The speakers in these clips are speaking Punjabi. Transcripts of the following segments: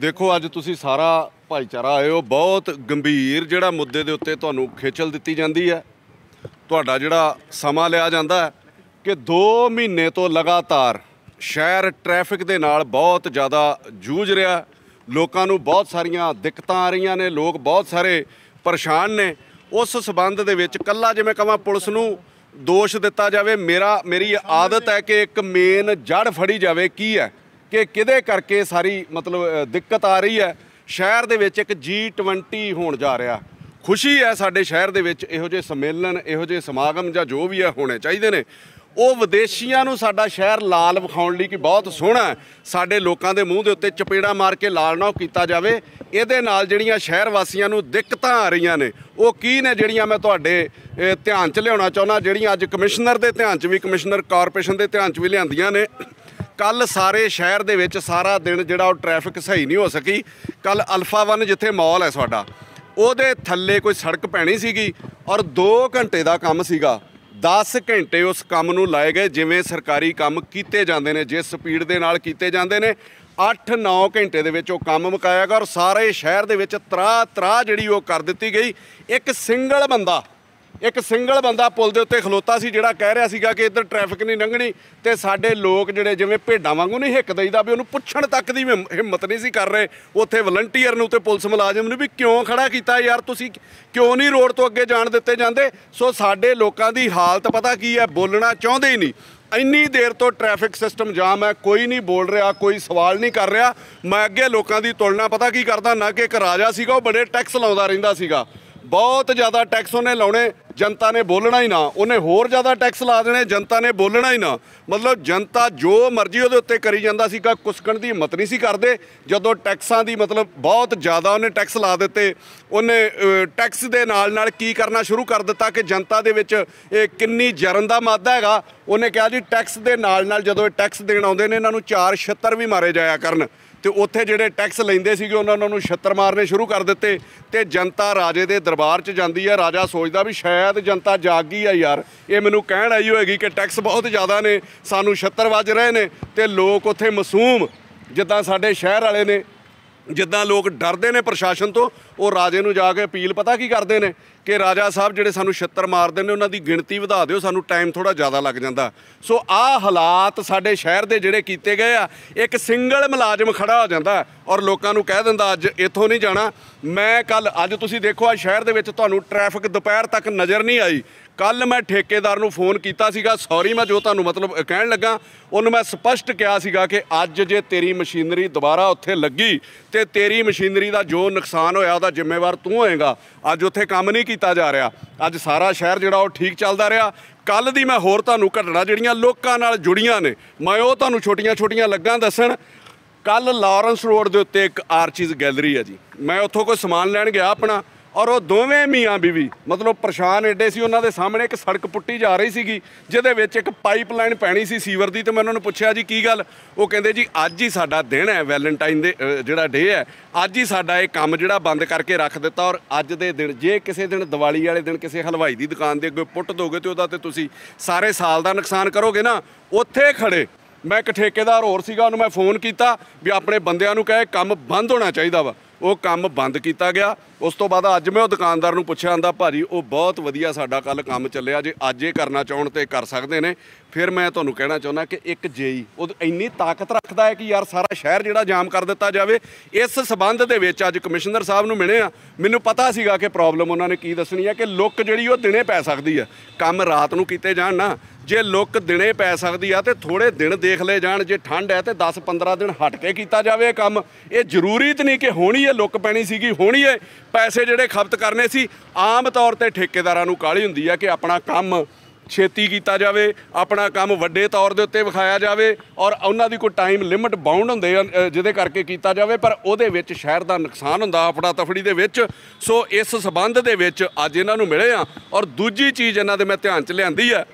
ਦੇਖੋ ਅੱਜ ਤੁਸੀਂ ਸਾਰਾ ਭਾਈਚਾਰਾ ਆਏ ਹੋ ਬਹੁਤ ਗੰਭੀਰ ਜਿਹੜਾ ਮੁੱਦੇ ਦੇ ਉੱਤੇ ਤੁਹਾਨੂੰ ਖੇਚਲ ਦਿੱਤੀ ਜਾਂਦੀ ਹੈ ਤੁਹਾਡਾ ਜਿਹੜਾ ਸਮਾਂ ਲਿਆ ਜਾਂਦਾ ਹੈ ਕਿ 2 ਮਹੀਨੇ ਤੋਂ ਲਗਾਤਾਰ ਸ਼ਹਿਰ ਟ੍ਰੈਫਿਕ ਦੇ ਨਾਲ ਬਹੁਤ ਜ਼ਿਆਦਾ ਜੂਝ ਰਿਹਾ ਲੋਕਾਂ ਨੂੰ ਬਹੁਤ ਸਾਰੀਆਂ ਦਿੱਕਤਾਂ ਆ ਰਹੀਆਂ ਨੇ ਲੋਕ ਬਹੁਤ ਸਾਰੇ ਪਰੇਸ਼ਾਨ ਨੇ ਉਸ ਸਬੰਧ ਦੇ ਵਿੱਚ ਕੱਲਾ ਜਿਵੇਂ ਕਹਾਂ ਪੁਲਿਸ ਨੂੰ ਦੋਸ਼ ਦਿੱਤਾ ਜਾਵੇ ਮੇਰਾ ਮੇਰੀ ਆਦਤ ਹੈ ਕਿ ਇੱਕ ਮੇਨ ਜੜ ਫੜੀ ਜਾਵੇ ਕੀ ਹੈ ਕਿ ਕਿਹਦੇ ਕਰਕੇ ਸਾਰੀ ਮਤਲਬ ਦਿੱਕਤ ਆ ਰਹੀ ਹੈ ਸ਼ਹਿਰ ਦੇ ਵਿੱਚ ਇੱਕ G20 ਹੋਣ ਜਾ ਰਿਹਾ ਖੁਸ਼ੀ ਹੈ ਸਾਡੇ ਸ਼ਹਿਰ ਦੇ ਵਿੱਚ ਇਹੋ ਜਿਹੇ ਸੰਮੇਲਨ ਇਹੋ ਜਿਹੇ ਸਮਾਗਮ ਜਾਂ ਜੋ ਵੀ ਹੈ ਹੋਣੇ ਚਾਹੀਦੇ ਨੇ ਉਹ ਵਿਦੇਸ਼ੀਆਂ ਨੂੰ ਸਾਡਾ ਸ਼ਹਿਰ ਲਾਲ ਵਿਖਾਉਣ ਲਈ ਕਿ ਬਹੁਤ ਸੋਹਣਾ ਸਾਡੇ ਲੋਕਾਂ ਦੇ ਮੂੰਹ ਦੇ ਉੱਤੇ ਚਪੇੜਾ ਮਾਰ ਕੇ ਲਾਲ ਨਾ ਕੀਤਾ ਜਾਵੇ ਇਹਦੇ ਨਾਲ ਜਿਹੜੀਆਂ ਸ਼ਹਿਰ ਵਾਸੀਆਂ ਨੂੰ ਦਿੱਕਤਾਂ ਆ ਰਹੀਆਂ ਨੇ ਉਹ ਕੀ ਨੇ ਜਿਹੜੀਆਂ ਮੈਂ ਤੁਹਾਡੇ ਧਿਆਨ 'ਚ ਲਿਆਉਣਾ ਚਾਹੁੰਦਾ ਜਿਹੜੀਆਂ ਅੱਜ ਕਮਿਸ਼ਨਰ ਦੇ ਧਿਆਨ 'ਚ ਵੀ ਕਮਿਸ਼ਨਰ ਕਾਰਪੋਰੇਸ਼ਨ ਦੇ ਧਿਆਨ 'ਚ ਵੀ ਲਿਆਂਦੀਆਂ ਨੇ ਕੱਲ ਸਾਰੇ ਸ਼ਹਿਰ ਦੇ ਵਿੱਚ ਸਾਰਾ ਦਿਨ ਜਿਹੜਾ ਉਹ ਟ੍ਰੈਫਿਕ ਸਹੀ ਨਹੀਂ ਹੋ ਸਕੀ ਕੱਲ ਅਲਫਾ 1 ਜਿੱਥੇ ਮਾਲ ਹੈ ਸਾਡਾ ਉਹਦੇ ਥੱਲੇ ਕੋਈ ਸੜਕ ਪੈਣੀ ਸੀਗੀ ਔਰ 2 ਘੰਟੇ ਦਾ ਕੰਮ ਸੀਗਾ 10 ਘੰਟੇ ਉਸ ਕੰਮ ਨੂੰ ਲਾਏ ਗਏ ਜਿਵੇਂ ਸਰਕਾਰੀ ਕੰਮ ਕੀਤੇ ਜਾਂਦੇ ਨੇ ਜਿਸ ਸਪੀਡ ਦੇ ਨਾਲ ਕੀਤੇ ਜਾਂਦੇ ਨੇ 8-9 ਘੰਟੇ ਦੇ ਵਿੱਚ ਉਹ ਕੰਮ ਮੁਕਾਇਆ ਗਿਆ ਔਰ ਸਾਰੇ ਸ਼ਹਿਰ ਦੇ ਵਿੱਚ ਤਰਾ ਤਰਾ ਜਿਹੜੀ ਉਹ ਕਰ ਦਿੱਤੀ ਗਈ ਇੱਕ ਸਿੰਗਲ ਬੰਦਾ ਇੱਕ ਸਿੰਗਲ ਬੰਦਾ ਪੁਲ ਦੇ ਉੱਤੇ ਖਲੋਤਾ ਸੀ ਜਿਹੜਾ ਕਹਿ ਰਿਹਾ ਸੀਗਾ ਕਿ ਇੱਧਰ ਟ੍ਰੈਫਿਕ ਨਹੀਂ ਲੰਘਣੀ ਤੇ ਸਾਡੇ ਲੋਕ ਜਿਹੜੇ ਜਿਵੇਂ ਭੇਡਾਂ ਵਾਂਗੂ ਨਹੀਂ ਹਿੱਕ ਦਈਦਾ ਵੀ ਉਹਨੂੰ ਪੁੱਛਣ ਤੱਕ ਦੀ ਹਿੰਮਤ ਨਹੀਂ ਸੀ ਕਰ ਰਹੇ ਉੱਥੇ ਵਲੰਟੀਅਰ ਨੂੰ ਤੇ ਪੁਲਿਸ ਮੁਲਾਜ਼ਮ ਨੂੰ ਵੀ ਕਿਉਂ ਖੜਾ ਕੀਤਾ ਯਾਰ ਤੁਸੀਂ ਕਿਉਂ ਨਹੀਂ ਰੋਡ ਤੋਂ ਅੱਗੇ ਜਾਣ ਦਿੱਤੇ ਜਾਂਦੇ ਸੋ ਸਾਡੇ ਲੋਕਾਂ ਦੀ ਹਾਲਤ ਪਤਾ ਕੀ ਹੈ ਬੋਲਣਾ ਚਾਹੁੰਦੇ ਹੀ ਨਹੀਂ ਇੰਨੀ ਦੇਰ ਤੋਂ ਟ੍ਰੈਫਿਕ ਸਿਸਟਮ ਜਾਮ ਹੈ ਕੋਈ ਨਹੀਂ ਬੋਲ ਰਿਹਾ ਕੋਈ ਸਵਾਲ ਨਹੀਂ ਕਰ ਰਿਹਾ ਮੈਂ ਅੱਗੇ ਲੋਕਾਂ ਦੀ ਤੁਲਨਾ ਪਤਾ ਕੀ ਕਰਦਾ ਨਾ ਕਿ ਇੱਕ ਰਾਜਾ ਸੀਗਾ ਉਹ ਬੜੇ ਟੈਕਸ ਲਾਉਂਦਾ ਰਹਿੰਦਾ ਸੀਗਾ ਬਹੁਤ ਜ਼ਿਆਦਾ ਟੈਕਸ ਉਹਨੇ ਲਾਉਣੇ ਜਨਤਾ ਨੇ ਬੋਲਣਾ ਹੀ ਨਾ ਉਹਨੇ ਹੋਰ ਜ਼ਿਆਦਾ ਟੈਕਸ ਲਾ ਦੇਣੇ ਜਨਤਾ ਨੇ ਬੋਲਣਾ ਹੀ ਨਾ ਮਤਲਬ ਜਨਤਾ ਜੋ ਮਰਜ਼ੀ ਉਹਦੇ ਉੱਤੇ ਕਰੀ ਜਾਂਦਾ ਸੀਗਾ ਕੁਸਕਣ ਦੀ ਹਿੰਮਤ ਨਹੀਂ ਸੀ ਕਰਦੇ ਜਦੋਂ ਟੈਕਸਾਂ ਦੀ ਮਤਲਬ ਬਹੁਤ ਜ਼ਿਆਦਾ ਉਹਨੇ ਟੈਕਸ ਲਾ ਦਿੱਤੇ ਉਹਨੇ ਟੈਕਸ ਦੇ ਨਾਲ ਨਾਲ ਕੀ ਕਰਨਾ ਸ਼ੁਰੂ ਕਰ ਦਿੱਤਾ ਕਿ ਜਨਤਾ ਦੇ ਵਿੱਚ ਇਹ ਕਿੰਨੀ ਜਰਨ ਦਾ ਮਾਦਾ ਹੈਗਾ ਉਹਨੇ ਕਿਹਾ ਜੀ ਟੈਕਸ ਦੇ ਨਾਲ ਨਾਲ ਜਦੋਂ ਇਹ ਟੈਕਸ ਦੇਣ ਆਉਂਦੇ ਨੇ ਇਹਨਾਂ ਨੂੰ 4 ਛੱਤਰ ਵੀ ਮਾਰੇ ਜਾਇਆ ਕਰਨ ਤੇ ਉੱਥੇ ਜਿਹੜੇ ਟੈਕਸ ਲੈਂਦੇ ਸੀਗੇ ਉਹਨਾਂ ਨੂੰ ਛੱਤਰ ਮਾਰਨੇ ਸ਼ੁਰੂ ਕਰ ਦਿੱਤੇ ਤੇ ਜਨਤਾ ਰਾਜੇ ਦੇ ਦਰਬਾਰ 'ਚ ਜਾਂਦੀ ਹੈ ਰਾਜਾ ਸੋਚਦਾ ਵੀ ਸ਼ਾਇਦ ਜਨਤਾ ਜਾਗ ਗਈ ਆ ਯਾਰ ਇਹ ਮੈਨੂੰ ਕਹਿਣ ਆਈ ਹੋਏਗੀ ਕਿ ਟੈਕਸ ਬਹੁਤ ਜ਼ਿਆਦਾ ਨੇ ਸਾਨੂੰ ਛੱਤਰ ਵੱਜ ਰਹੇ ਨੇ ਤੇ ਲੋਕ ਉੱਥੇ ਮਾਸੂਮ ਜਿੱਦਾਂ ਸਾਡੇ ਸ਼ਹਿਰ ਵਾਲੇ ਨੇ ਜਿੱਦਾਂ ਲੋਕ ਡਰਦੇ ਨੇ ਪ੍ਰਸ਼ਾਸਨ ਤੋਂ ਉਹ ਰਾਜੇ ਨੂੰ ਜਾ ਕੇ ਅਪੀਲ ਪਤਾ ਕੀ ਕਰਦੇ ਨੇ ਕਿ ਰਾਜਾ ਸਾਹਿਬ ਜਿਹੜੇ ਸਾਨੂੰ ਛੱਤਰ ਮਾਰਦੇ ਨੇ ਉਹਨਾਂ ਦੀ ਗਿਣਤੀ ਵਧਾ ਦਿਓ ਸਾਨੂੰ ਟਾਈਮ ਥੋੜਾ ਜ਼ਿਆਦਾ ਲੱਗ ਜਾਂਦਾ ਸੋ ਆਹ ਹਾਲਾਤ ਸਾਡੇ ਸ਼ਹਿਰ ਦੇ ਜਿਹੜੇ ਕੀਤੇ ਗਏ ਆ ਇੱਕ ਸਿੰਗਲ ਮੁਲਾਜ਼ਮ ਖੜਾ ਹੋ ਜਾਂਦਾ ਔਰ ਲੋਕਾਂ ਨੂੰ ਕਹਿ ਦਿੰਦਾ ਅੱਜ ਇੱਥੋਂ ਨਹੀਂ ਜਾਣਾ ਮੈਂ ਕੱਲ ਅੱਜ ਤੁਸੀਂ ਦੇਖੋ ਆ ਸ਼ਹਿਰ ਦੇ ਵਿੱਚ ਤੁਹਾਨੂੰ ਟ੍ਰੈਫਿਕ ਦੁਪਹਿਰ ਤੱਕ ਨਜ਼ਰ ਨਹੀਂ ਆਈ ਕੱਲ ਮੈਂ ਠੇਕੇਦਾਰ ਨੂੰ ਫੋਨ ਕੀਤਾ ਸੀਗਾ ਸੌਰੀ ਮੈਂ ਜੋ ਤੁਹਾਨੂੰ ਮਤਲਬ ਕਹਿਣ ਲੱਗਾ ਉਹਨੂੰ ਮੈਂ ਸਪਸ਼ਟ ਕਿਹਾ ਸੀਗਾ ਕਿ ਅੱਜ ਜੇ ਤੇਰੀ ਮਸ਼ੀਨਰੀ ਦੁਬਾਰਾ ਉੱਥੇ ਲੱਗੀ ਤੇ ਤੇਰੀ ਮਸ਼ੀਨਰੀ ਦਾ ਜੋ ਨੁਕਸਾਨ ਹੋਇਆ ਉਹਦਾ ਜ਼ਿੰਮੇਵਾਰ ਤੂੰ ਹੋਏਗਾ ਅੱਜ ਉੱਥੇ ਕੰਮ ਨਹੀਂ ਕੀਤਾ ਜਾ ਰਿਹਾ ਅੱਜ ਸਾਰਾ ਸ਼ਹਿਰ ਜਿਹੜਾ ਉਹ ਠੀਕ ਚੱਲਦਾ ਰਿਹਾ ਕੱਲ ਦੀ ਮੈਂ ਹੋਰ ਤੁਹਾਨੂੰ ਘਟਣਾ ਜਿਹੜੀਆਂ ਲੋਕਾਂ ਨਾਲ ਜੁੜੀਆਂ ਨੇ ਮੈਂ ਉਹ ਤੁਹਾਨੂੰ ਛੋਟੀਆਂ-ਛੋਟੀਆਂ ਲੱਗਾਂ ਦੱਸਣ ਕੱਲ ਲਾਰੈਂਸ ਰੋਡ ਦੇ ਉੱਤੇ ਇੱਕ ਆਰਚੀਜ਼ ਗੈਲਰੀ ਹੈ ਜੀ ਮੈਂ ਉੱਥੋਂ ਕੋਈ ਸਮਾਨ ਲੈਣ ਗਿਆ ਆਪਣਾ ਔਰ ਉਹ ਦੋਵੇਂ ਮੀਆਂ ਬੀਵੀ ਮਤਲਬ ਪਰੇਸ਼ਾਨ ਏਡੇ ਸੀ ਉਹਨਾਂ ਦੇ ਸਾਹਮਣੇ ਇੱਕ ਸੜਕ ਪੁੱਟੀ ਜਾ ਰਹੀ ਸੀਗੀ ਜਿਹਦੇ ਵਿੱਚ ਇੱਕ ਪਾਈਪਲਾਈਨ ਪੈਣੀ ਸੀ ਸੀਵਰ ਦੀ ਤੇ ਮੈਂ ਉਹਨਾਂ ਨੂੰ ਪੁੱਛਿਆ ਜੀ ਕੀ ਗੱਲ ਉਹ ਕਹਿੰਦੇ ਜੀ ਅੱਜ ਹੀ ਸਾਡਾ ਦਿਨ ਹੈ ਵੈਲੈਂਟਾਈਨ ਦੇ ਜਿਹੜਾ ਡੇ ਹੈ ਅੱਜ ਹੀ ਸਾਡਾ ਇਹ ਕੰਮ ਜਿਹੜਾ ਬੰਦ ਕਰਕੇ ਰੱਖ ਦਿੱਤਾ ਔਰ ਅੱਜ ਦੇ ਦਿਨ ਜੇ ਕਿਸੇ ਦਿਨ ਦੀਵਾਲੀ ਵਾਲੇ ਦਿਨ ਕਿਸੇ ਹਲਵਾਈ ਦੀ ਦੁਕਾਨ ਦੇ ਅੱਗੇ ਪੁੱਟ ਦੋਗੇ ਤੇ ਉਹਦਾ ਤੇ ਤੁਸੀਂ ਸਾਰੇ ਸਾਲ ਦਾ ਨੁਕਸਾਨ ਕਰੋਗੇ ਨਾ ਉੱਥੇ ਖੜੇ ਮੈਂ ਇੱਕ ਠੇਕੇਦਾਰ ਹੋਰ ਸੀਗਾ ਉਹਨੂੰ ਮੈਂ ਫੋਨ ਕੀਤਾ ਵੀ ਆਪਣੇ ਬੰਦਿਆਂ ਨੂੰ ਕਹੇ ਕੰਮ ਬੰਦ ਹੋਣਾ ਚਾਹੀਦਾ ਵਾ ਉਹ ਕੰਮ ਬੰਦ ਕੀਤਾ ਗਿਆ ਉਸ ਤੋਂ ਬਾਅਦ ਅੱਜ ਮੈਂ ਉਹ ਦੁਕਾਨਦਾਰ ਨੂੰ ਪੁੱਛਿਆ ਆਂਦਾ ਭਾਰੀ ਉਹ ਬਹੁਤ ਵਧੀਆ ਸਾਡਾ ਕੱਲ ਕੰਮ ਚੱਲਿਆ ਜੇ ਅੱਜ ਇਹ ਕਰਨਾ ਚਾਹਣ ਤੇ ਕਰ ਸਕਦੇ ਨੇ ਫਿਰ ਮੈਂ ਤੁਹਾਨੂੰ ਕਹਿਣਾ ਚਾਹੁੰਦਾ ਕਿ ਇੱਕ ਜੇਈ ਉਹ ਇੰਨੀ ਤਾਕਤ ਰੱਖਦਾ ਹੈ ਕਿ ਯਾਰ ਸਾਰਾ ਸ਼ਹਿਰ ਜਿਹੜਾ ਜਾਮ ਕਰ ਦਿੱਤਾ ਜਾਵੇ ਇਸ ਸਬੰਧ ਦੇ ਵਿੱਚ ਅੱਜ ਕਮਿਸ਼ਨਰ ਸਾਹਿਬ ਨੂੰ ਮਿਲੇ ਆ ਮੈਨੂੰ ਪਤਾ ਸੀਗਾ ਕਿ ਪ੍ਰੋਬਲਮ ਉਹਨਾਂ ਨੇ ਕੀ ਦੱਸਣੀ ਹੈ ਕਿ ਲੁੱਕ ਜਿਹੜੀ ਉਹ ਦਿਨੇ ਪੈ ਸਕਦੀ ਹੈ ਕੰਮ ਰਾਤ ਨੂੰ ਕੀਤੇ ਜਾਣ ਨਾ ਜੇ ਲੁੱਕ ਦਿਨੇ ਪੈ ਸਕਦੀ ਆ ਤੇ ਥੋੜੇ ਦਿਨ ਦੇਖ ਲੈ ਜਾਣ ਜੇ ਠੰਡ ਹੈ ਤੇ 10-15 ਦਿਨ ਹਟ ਕੇ ਕੀਤਾ ਜਾਵੇ ਇਹ ਕੰਮ ਇਹ ਜ਼ਰੂਰੀ ਤਾਂ ਨਹੀਂ ਕਿ ਹੋਣੀ ਹੈ ਲੁੱਕ ਪੈਣੀ ਸੀਗੀ ਹੋਣੀ ਹੈ ਪੈਸੇ ਜਿਹੜੇ ਖਪਤ ਕਰਨੇ ਸੀ ਆਮ ਤੌਰ ਤੇ ਠੇਕੇਦਾਰਾਂ ਨੂੰ ਕਾਹਲੀ ਹੁੰਦੀ ਹੈ ਕਿ ਆਪਣਾ ਕੰਮ ਛੇਤੀ ਕੀਤਾ ਜਾਵੇ ਆਪਣਾ ਕੰਮ ਵੱਡੇ ਤੌਰ ਦੇ ਉੱਤੇ ਵਿਖਾਇਆ ਜਾਵੇ ਔਰ ਉਹਨਾਂ ਦੀ ਕੋਈ ਟਾਈਮ ਲਿਮਟ ਬਾਉਂਡ ਹੁੰਦੇ ਆ ਜਿਹਦੇ ਕਰਕੇ ਕੀਤਾ ਜਾਵੇ ਪਰ ਉਹਦੇ ਵਿੱਚ ਸ਼ਹਿਰ ਦਾ ਨੁਕਸਾਨ ਹੁੰਦਾ ਆਪਣਾ ਤਫੜੀ ਦੇ ਵਿੱਚ ਸੋ ਇਸ ਸਬੰਧ ਦੇ ਵਿੱਚ ਅੱਜ ਇਹਨਾਂ ਨੂੰ ਮਿਲੇ ਆ ਔਰ ਦੂਜੀ ਚੀਜ਼ ਇਹਨਾਂ ਦੇ ਮੈਂ ਧਿਆਨ 'ਚ ਲਿਆਂਦੀ ਆ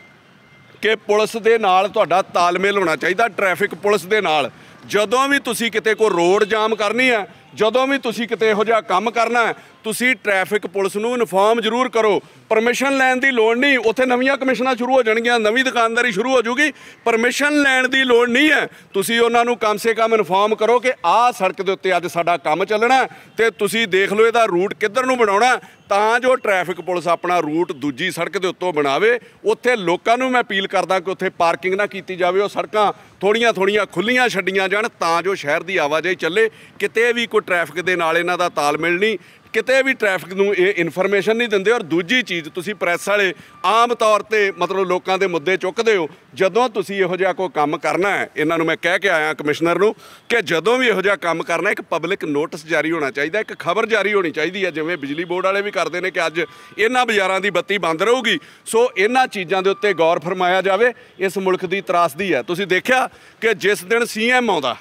ਕਿ ਪੁਲਿਸ ਦੇ ਨਾਲ ਤੁਹਾਡਾ ਤਾਲਮੇਲ ਹੋਣਾ ਚਾਹੀਦਾ ਟ੍ਰੈਫਿਕ ਪੁਲਿਸ ਦੇ ਨਾਲ ਜਦੋਂ ਵੀ ਤੁਸੀਂ ਕਿਤੇ ਕੋਈ ਰੋਡ ਜਾਮ ਕਰਨੀ ਹੈ ਜਦੋਂ ਵੀ ਤੁਸੀਂ ਕਿਤੇ ਇਹੋ ਜਿਹਾ ਕੰਮ ਕਰਨਾ ਤੁਸੀਂ ਟ੍ਰੈਫਿਕ ਪੁਲਿਸ ਨੂੰ ਇਨਫਾਰਮ ਜ਼ਰੂਰ ਕਰੋ ਪਰਮਿਸ਼ਨ ਲੈਣ ਦੀ ਲੋੜ ਨਹੀਂ ਉੱਥੇ ਨਵੀਆਂ ਕਮਿਸ਼ਨਾਂ ਸ਼ੁਰੂ ਹੋ ਜਾਣਗੀਆਂ ਨਵੀਂ ਦੁਕਾਨਦਾਰੀ ਸ਼ੁਰੂ ਹੋ ਜੂਗੀ ਪਰਮਿਸ਼ਨ ਲੈਣ ਦੀ ਲੋੜ ਨਹੀਂ ਹੈ ਤੁਸੀਂ ਉਹਨਾਂ ਨੂੰ ਕਮ ਸੇ ਕਮ ਇਨਫਾਰਮ ਕਰੋ ਕਿ ਆਹ ਸੜਕ ਦੇ ਉੱਤੇ ਅੱਜ ਸਾਡਾ ਕੰਮ ਚੱਲਣਾ ਤੇ ਤੁਸੀਂ ਦੇਖ ਲਓ ਇਹਦਾ ਰੂਟ ਕਿੱਧਰ ਨੂੰ ਬਣਾਉਣਾ ਤਾਂ ਜੋ ਟ੍ਰੈਫਿਕ ਪੁਲਿਸ ਆਪਣਾ ਰੂਟ ਦੂਜੀ ਸੜਕ ਦੇ ਉੱਤੋਂ ਬਣਾਵੇ ਉੱਥੇ ਲੋਕਾਂ ਨੂੰ ਮੈਂ ਅਪੀਲ ਕਰਦਾ ਕਿ ਉੱਥੇ ਪਾਰਕਿੰਗ ਨਾ ਕੀਤੀ ਜਾਵੇ ਉਹ ਸੜਕਾਂ ਥੋੜੀਆਂ ਥੋੜੀਆਂ ਖੁੱਲੀਆਂ ਛੱਡੀਆਂ ਜਾਣ ਤਾਂ ਜੋ ਸ਼ਹਿਰ ਦੀ ਆਵਾਜਾਈ ਚੱਲੇ ਕਿਤੇ ਵੀ ਕੋਈ ਟ੍ਰੈਫਿਕ ਦੇ ਨਾਲ ਇਹਨਾਂ ਦਾ ਤਾਲਮੇਲ ਨਹੀਂ ਕਿਤੇ ਵੀ ਟ੍ਰੈਫਿਕ ਨੂੰ ਇਹ ਇਨਫੋਰਮੇਸ਼ਨ ਨਹੀਂ ਦਿੰਦੇ ਔਰ ਦੂਜੀ ਚੀਜ਼ ਤੁਸੀਂ ਪ੍ਰੈਸ ਵਾਲੇ ਆਮ ਤੌਰ ਤੇ ਮਤਲਬ ਲੋਕਾਂ ਦੇ ਮੁੱਦੇ ਚੁੱਕਦੇ ਹੋ ਜਦੋਂ ਤੁਸੀਂ ਇਹੋ ਜਿਹਾ ਕੋਈ ਕੰਮ ਕਰਨਾ ਹੈ ਇਹਨਾਂ ਨੂੰ ਮੈਂ ਕਹਿ ਕੇ ਆਇਆ ਕਮਿਸ਼ਨਰ ਨੂੰ ਕਿ ਜਦੋਂ ਵੀ ਇਹੋ ਜਿਹਾ ਕੰਮ ਕਰਨਾ ਇੱਕ ਪਬਲਿਕ ਨੋਟਿਸ ਜਾਰੀ ਹੋਣਾ ਚਾਹੀਦਾ ਇੱਕ ਖਬਰ ਜਾਰੀ ਹੋਣੀ ਚਾਹੀਦੀ ਹੈ ਜਿਵੇਂ ਬਿਜਲੀ ਬੋਰਡ ਵਾਲੇ ਵੀ ਕਰਦੇ ਨੇ ਕਿ ਅੱਜ ਇਹਨਾਂ ਬਾਜ਼ਾਰਾਂ ਦੀ ਬੱਤੀ ਬੰਦ ਰਹੂਗੀ ਸੋ ਇਹਨਾਂ ਚੀਜ਼ਾਂ ਦੇ ਉੱਤੇ ਗੌਰ ਫਰਮਾਇਆ ਜਾਵੇ ਇਸ ਮੁਲਕ ਦੀ ਤਰਾਸਦੀ ਹੈ ਤੁਸੀਂ ਦੇਖਿਆ ਕਿ ਜਿਸ ਦਿਨ ਸੀਐਮ ਆਉਂਦਾ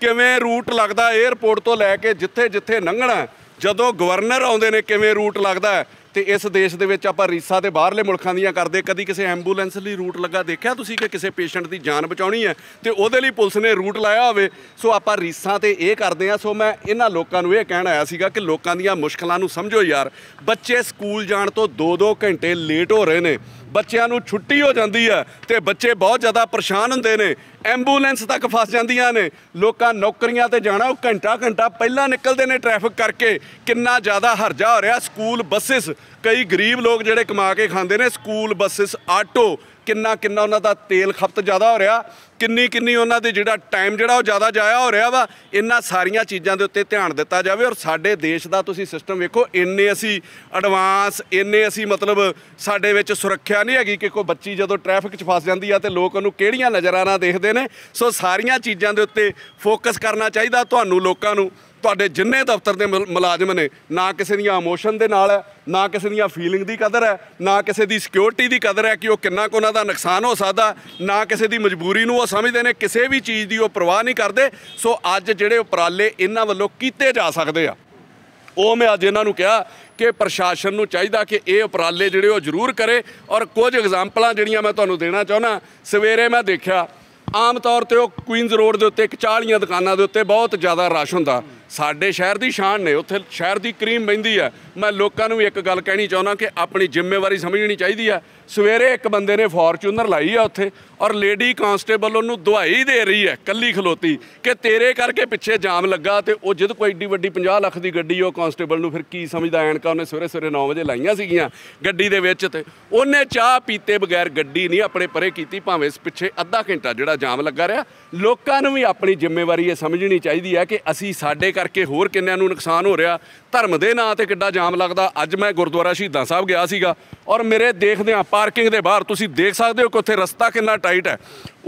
ਕਿਵੇਂ ਰੂਟ ਲੱਗਦਾ 에어ਪੋਰਟ ਤੋਂ ਲੈ ਕੇ ਜਿੱਥੇ-ਜਿੱਥੇ ਲੰਘਣਾ ਜਦੋਂ ਗਵਰਨਰ ਆਉਂਦੇ ਨੇ ਕਿਵੇਂ ਰੂਟ ਲੱਗਦਾ ਤੇ ਇਸ ਦੇਸ਼ ਦੇ ਵਿੱਚ ਆਪਾਂ ਰੀਸਾ ਤੇ ਬਾਹਰਲੇ ਮੁਲਕਾਂ ਦੀਆਂ ਕਰਦੇ ਕਦੀ ਕਿਸੇ ਐਂਬੂਲੈਂਸ ਲਈ ਰੂਟ ਲੱਗਾ ਦੇਖਿਆ ਤੁਸੀਂ ਕਿ ਕਿਸੇ ਪੇਸ਼ੈਂਟ ਦੀ ਜਾਨ ਬਚਾਉਣੀ ਹੈ ਤੇ ਉਹਦੇ ਲਈ ਪੁਲਿਸ ਨੇ ਰੂਟ ਲਾਇਆ ਹੋਵੇ ਸੋ ਆਪਾਂ ਰੀਸਾ ਤੇ ਇਹ ਕਰਦੇ ਆ ਸੋ ਮੈਂ ਇਹਨਾਂ ਲੋਕਾਂ ਨੂੰ ਇਹ ਕਹਿਣ ਆਇਆ ਸੀਗਾ ਕਿ ਲੋਕਾਂ ਦੀਆਂ ਮੁਸ਼ਕਲਾਂ ਨੂੰ ਸਮਝੋ ਯਾਰ ਬੱਚੇ ਸਕੂਲ ਜਾਣ ਤੋਂ 2-2 ਘੰਟੇ ਲੇਟ ਹੋ ਰਹੇ ਨੇ ਬੱਚਿਆਂ ਨੂੰ ਛੁੱਟੀ ਹੋ ਜਾਂਦੀ ਹੈ ਤੇ ਬੱਚੇ ਬਹੁਤ ਜ਼ਿਆਦਾ ਪਰੇਸ਼ਾਨ ਹੁੰਦੇ ਨੇ ਐਂਬੂਲੈਂਸ ਤੱਕ ਫਸ ਜਾਂਦੀਆਂ ਨੇ ਲੋਕਾਂ ਨੌਕਰੀਆਂ ਤੇ ਜਾਣਾ ਉਹ ਘੰਟਾ ਘੰਟਾ ਪਹਿਲਾਂ ਨਿਕਲਦੇ ਨੇ ਟ੍ਰੈਫਿਕ ਕਰਕੇ ਕਿੰਨਾ ਜ਼ਿਆਦਾ ਹਰਜਾ ਹੋ ਰਿਹਾ ਸਕੂਲ ਬੱਸਸ ਕਈ ਗਰੀਬ ਲੋਕ ਜਿਹੜੇ ਕਮਾ ਕੇ ਖਾਂਦੇ ਨੇ ਸਕੂਲ ਬੱਸਸ ਆਟੋ ਕਿੰਨਾ ਕਿੰਨਾ ਉਹਨਾਂ ਦਾ ਤੇਲ ਖਪਤ ਜ਼ਿਆਦਾ ਹੋ ਰਿਹਾ ਕਿੰਨੀ ਕਿੰਨੀ ਉਹਨਾਂ ਦੇ ਜਿਹੜਾ ਟਾਈਮ ਜਿਹੜਾ ਉਹ ਜ਼ਿਆਦਾ ਜਾਇਆ ਹੋ ਰਿਹਾ ਵਾ ਇਹਨਾਂ ਸਾਰੀਆਂ ਚੀਜ਼ਾਂ ਦੇ ਉੱਤੇ ਧਿਆਨ ਦਿੱਤਾ ਜਾਵੇ ਔਰ ਸਾਡੇ ਦੇਸ਼ ਦਾ ਤੁਸੀਂ ਸਿਸਟਮ ਵੇਖੋ ਇੰਨੇ ਅਸੀਂ ਐਡਵਾਂਸ ਇੰਨੇ ਅਸੀਂ ਮਤਲਬ ਸਾਡੇ ਵਿੱਚ ਸੁਰੱਖਿਆ ਨਹੀਂ ਹੈਗੀ ਕਿ ਕੋਈ ਬੱਚੀ ਜਦੋਂ ਟ੍ਰੈਫਿਕ 'ਚ ਫਸ ਜਾਂਦੀ ਆ ਤੇ ਲੋਕ ਉਹਨੂੰ ਕਿਹੜੀਆਂ ਨਜ਼ਰਾਂ ਨਾਲ ਦੇਖਦੇ ਨੇ ਸੋ ਸਾਰੀਆਂ ਚੀਜ਼ਾਂ ਦੇ ਉੱਤੇ ਫੋਕਸ ਕਰਨਾ ਚਾਹੀਦਾ ਤੁਹਾਨੂੰ ਲੋਕਾਂ ਨੂੰ ਤੁਹਾਡੇ ਜਿੰਨੇ ਦਫ਼ਤਰ ਦੇ ਮੁਲਾਜ਼ਮ ਨੇ ਨਾ ਕਿਸੇ ਦੀਆਂ ਇਮੋਸ਼ਨ ਦੇ ਨਾਲ ਹੈ ਨਾ ਕਿਸੇ ਦੀਆਂ ਫੀਲਿੰਗ ਦੀ ਕਦਰ ਹੈ ਨਾ ਕਿਸੇ ਦੀ ਸਿਕਿਉਰਿਟੀ ਦੀ ਕਦਰ ਹੈ ਕਿ ਉਹ ਕਿੰਨਾ ਕੁ ਉਹਨਾਂ ਦਾ ਨੁਕਸਾਨ ਹੋ ਸਕਦਾ ਨਾ ਕਿਸੇ ਦੀ ਮਜਬੂਰੀ ਨੂੰ ਉਹ ਸਮਝਦੇ ਨੇ ਕਿਸੇ ਵੀ ਚੀਜ਼ ਦੀ ਉਹ ਪਰਵਾਹ ਨਹੀਂ ਕਰਦੇ ਸੋ ਅੱਜ ਜਿਹੜੇ ਉਪਰਾਲੇ ਇਹਨਾਂ ਵੱਲੋਂ ਕੀਤੇ ਜਾ ਸਕਦੇ ਆ ਉਹ ਮੈਂ ਅੱਜ ਇਹਨਾਂ ਨੂੰ ਕਿਹਾ ਕਿ ਪ੍ਰਸ਼ਾਸਨ ਨੂੰ ਚਾਹੀਦਾ ਕਿ ਇਹ ਉਪਰਾਲੇ ਜਿਹੜੇ ਉਹ ਜ਼ਰੂਰ ਕਰੇ ਔਰ ਕੁਝ ਐਗਜ਼ਾਮਪਲਾਂ ਜਿਹੜੀਆਂ ਮੈਂ ਤੁਹਾਨੂੰ ਦੇਣਾ ਚਾਹੁੰਦਾ ਸਵੇਰੇ ਮੈਂ ਦੇਖਿਆ ਆਮ ਤੌਰ ਤੇ ਉਹ ਕੁਈਨਜ਼ ਰੋਡ ਦੇ ਉੱਤੇ ਇੱਕ 40 ਦੁਕਾਨਾਂ ਦੇ ਉੱਤੇ ਬਹੁਤ ਜ਼ਿਆਦਾ ਰਸ਼ ਹੁੰਦਾ ਸਾਡੇ ਸ਼ਹਿਰ ਦੀ ਸ਼ਾਨ ਨੇ ਉੱਥੇ ਸ਼ਹਿਰ ਦੀ ਕਰੀਮ ਬੈਂਦੀ ਹੈ ਮੈਂ ਲੋਕਾਂ ਨੂੰ ਵੀ ਇੱਕ ਗੱਲ ਕਹਿਣੀ ਚਾਹੁੰਦਾ ਕਿ ਆਪਣੀ ਜ਼ਿੰਮੇਵਾਰੀ ਸਮਝਣੀ ਚਾਹੀਦੀ ਹੈ ਸਵੇਰੇ ਇੱਕ ਬੰਦੇ ਨੇ ਫੋਰਚੂਨਰ ਲਾਈ ਆ ਉੱਥੇ ਔਰ ਲੇਡੀ ਕਾਂਸਟੇਬਲ ਉਹਨੂੰ ਦਵਾਈ ਦੇ ਰਹੀ ਹੈ ਕੱਲੀ ਖਲੋਤੀ ਕਿ ਤੇਰੇ ਕਰਕੇ ਪਿੱਛੇ ਜਾਮ ਲੱਗਾ ਤੇ ਉਹ ਜਦ ਕੋਈ ਏਡੀ ਵੱਡੀ 50 ਲੱਖ ਦੀ ਗੱਡੀ ਉਹ ਕਾਂਸਟੇਬਲ ਨੂੰ ਫਿਰ ਕੀ ਸਮਝਦਾ ਐਨਕਾ ਉਹਨੇ ਸਵੇਰੇ ਸਵੇਰੇ 9 ਵਜੇ ਲਾਈਆਂ ਸੀਗੀਆਂ ਗੱਡੀ ਦੇ ਵਿੱਚ ਤੇ ਉਹਨੇ ਚਾਹ ਪੀਤੇ ਬਗੈਰ ਗੱਡੀ ਨਹੀਂ ਆਪਣੇ ਪਰੇ ਕੀਤੀ ਭਾਵੇਂ ਪਿੱਛੇ ਅੱਧਾ ਘੰਟਾ ਜਿਹੜਾ ਜਾਮ ਲੱਗਾ ਰਿਹਾ ਲੋਕਾਂ ਨੂੰ ਵੀ ਆਪਣੀ ਜ਼ਿੰਮੇਵਾਰੀ ਇਹ ਸਮਝਣੀ ਚਾਹੀਦੀ ਹੈ ਕਿ ਅਸੀਂ ਸਾਡੇ ਕਰਕੇ ਹੋਰ ਕਿੰਨਿਆਂ ਨੂੰ ਨੁਕਸਾਨ ਹੋ ਰਿਹਾ ਧਰਮ ਦੇ ਨਾਂ ਤੇ ਕਿੱਡਾ ਜਾਮ ਲੱਗਦਾ ਅੱਜ ਮੈਂ ਗੁਰਦੁਆਰਾ ਸ਼ਹੀਦਾਂ ਸਾਹਿਬ ਗਿਆ ਸੀਗਾ ਔਰ ਮੇਰੇ ਦੇਖਦੇ ਆਪਾਂ ਪਾਰਕਿੰਗ ਦੇ ਬਾਹਰ ਤੁਸੀਂ ਦੇਖ ਸਕਦੇ ਹੋ ਕਿ ਉੱਥੇ ਰਸਤਾ ਕਿੰਨਾ ਟਾਈਟ ਹੈ